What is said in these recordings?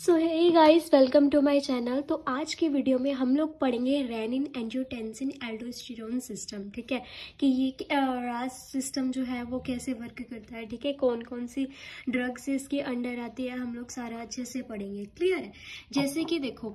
so hey guys welcome to my channel तो आज की वीडियो में हम लोग पढ़ेंगे रेनिन एंजियोटेंसिन एल्डोस्टेरोन सिस्टम ठीक है कि ये रास सिस्टम जो है वो कैसे वर्क करता है ठीक है कौन कौन सी ड्रग्स इसके अंडर आती है हम लोग सारा अच्छे से पढ़ेंगे क्लियर है जैसे कि देखो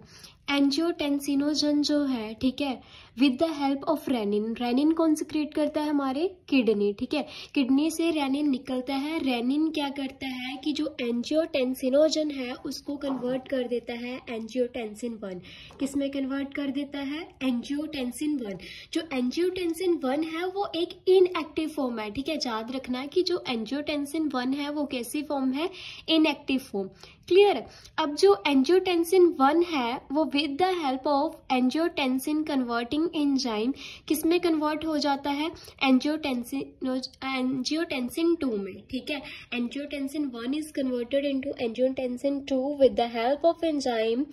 एंजियोटेंसिनोजन जो है ठीक है with the help of renin renin कौन से क्रिएट करता है हमारे किडनी ठीक है किडनी से रेनिन निकलता है रेनिन क्या करता है कि जो एंजियोटेंसिनोजन है उसको कन्वर्ट कर देता है एंजियोटेंसिन वन किसमें कन्वर्ट कर देता है एंजियोटेंसिन वन जो एंजियोटेंसिन वन है वो एक इनएक्टिव फॉर्म है ठीक है याद रखना कि जो एंजियोटेंसिन वन है वो कैसी फॉर्म है इनएक्टिव फॉर्म क्लियर अब जो एंजियोटेंसिन वन है वो with the help of angiotensin converting enzyme किसमें कन्वर्ट हो जाता है एंजियोटेंसिन एंजियोटेंसिन टू में ठीक है angiotensin one is converted into angiotensin two with the help of enzyme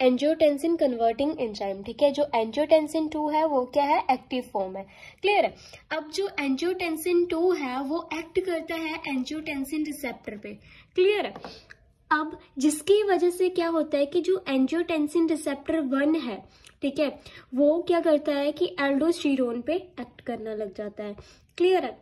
angiotensin converting enzyme ठीक है जो एंजियोटेंसिन टू है वो क्या है एक्टिव फॉर्म है क्लियर है अब जो एंजियोटेंसिन टू है वो एक्ट करता है एंजियोटेंसिन रिसेप्टर पे क्लियर है अब जिसकी वजह से क्या होता है कि जो एंजियोटेंसिन रिसेप्टर वन है ठीक है वो क्या करता है कि एल्डोस्टीरोन पे एक्ट करना लग जाता है क्लियर है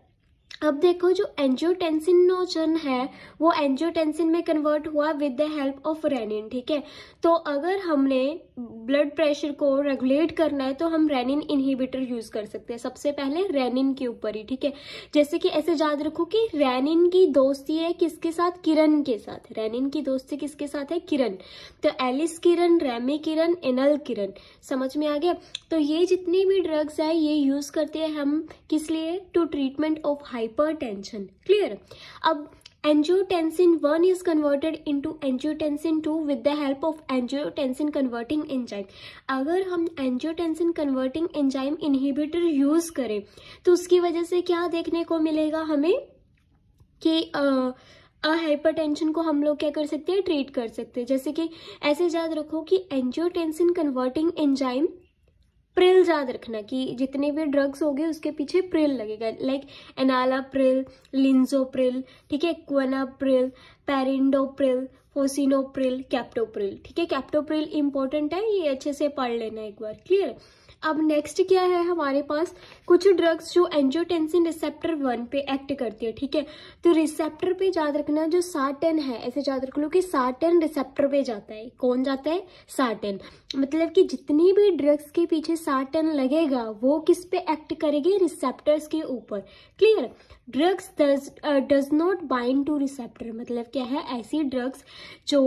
अब देखो जो एंजियोटेंसिनोजन है वो एंजियोटेंसिन में कन्वर्ट हुआ with the help of renin ठीक है तो अगर हमने ब्लड प्रेशर को रेगुलेट करना है तो हम रेनिन इनहिबिटर यूज कर सकते हैं सबसे पहले रेनिन के ऊपर ही ठीक है जैसे कि ऐसे याद रखो कि रेनिन की दोस्ती है किसके साथ किरण के साथ रेनिन की दोस्ती किसके साथ है किरण तो aliskiren remikiren enalkiren समझ में आ गया तो ये जितनी भी ड्रग्स है ये यूज करते हैं हम किस लिए to treatment of high hypertension clear ab angiotensin 1 is converted into angiotensin 2 with the help of angiotensin converting enzyme अगर हम angiotensin converting enzyme inhibitor use करें तो उसकी वजह से क्या देखने को मिलेगा हमें कि हाइपरटेंशन को हम लोग क्या कर सकते हैं ट्रीट कर सकते हैं जैसे कि ऐसे याद रखो कि एंजियोटेंसिन कन्वर्टिंग एंजाइम प्रिल याद रखना कि जितने भी ड्रग्स हो गए उसके पीछे प्रिल लगेगा लाइक एनाला प्रिल प्रिल ठीक है प्रिल पैरिंडोप्रिल फोसिनोप्रिल कैप्टोप्रिल ठीक है कैप्टोप्रिल इंपॉर्टेंट है ये अच्छे से पढ़ लेना एक बार क्लियर अब नेक्स्ट क्या है हमारे पास कुछ ड्रग्स जो एंजियोटेंसिन रिसेप्टर वन पे एक्ट करती है ठीक है तो रिसेप्टर पे याद रखना जो साटेन है ऐसे याद रख लो कि साटेन रिसेप्टर पे जाता है कौन जाता है साटेन मतलब कि जितनी भी ड्रग्स के पीछे साटेन लगेगा वो किस पे एक्ट करेगी रिसेप्टर्स के ऊपर clear drugs does not bind to receptor मतलब क्या है ऐसी ड्रग्स जो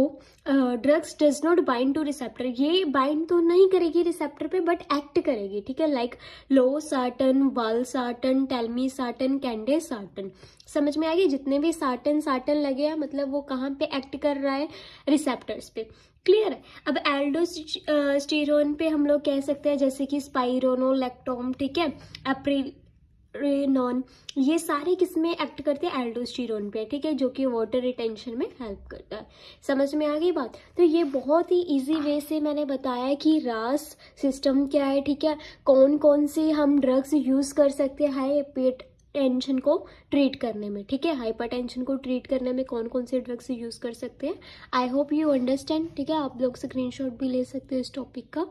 drugs does not bind to receptor ये बाइंड तो नहीं करेगी रिसेप्टर पे बट एक्ट करेगी ठीक है like losartan valsartan telmisartan candesartan समझ में आ गई जितने भी साटन साटन लगे हैं मतलब वो कहाँ पे एक्ट कर रहा है रिसेप्टर्स पे क्लियर है अब एल्डो स्टीरोन पे हम लोग कह सकते हैं जैसे कि स्पाइरोनो लेक्टोम ठीक है अप्रिल रेनॉन ये सारे किस्में एक्ट करते हैं एल्डोस्टीरोन पे ठीक है जो कि वाटर रिटेंशन में हेल्प करता है समझ में आ गई बात तो ये बहुत ही इजी वे से मैंने बताया कि रास सिस्टम क्या है ठीक है कौन कौन से हम ड्रग्स यूज़ कर सकते हैं हाई पेट टेंशन को ट्रीट करने में ठीक है हाइपरटेंशन को ट्रीट करने में कौन कौन से ड्रग्स यूज़ कर सकते हैं आई होप यू अंडरस्टैंड ठीक है आप लोग स्क्रीनशॉट भी ले सकते हो इस टॉपिक का